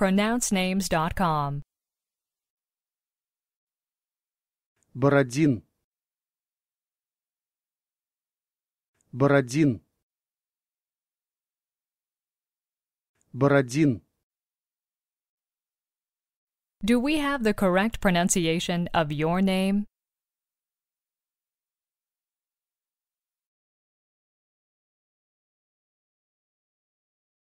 pronouncenames.com. Бородин. Бородин. Бородин. Do we have the correct pronunciation of your name?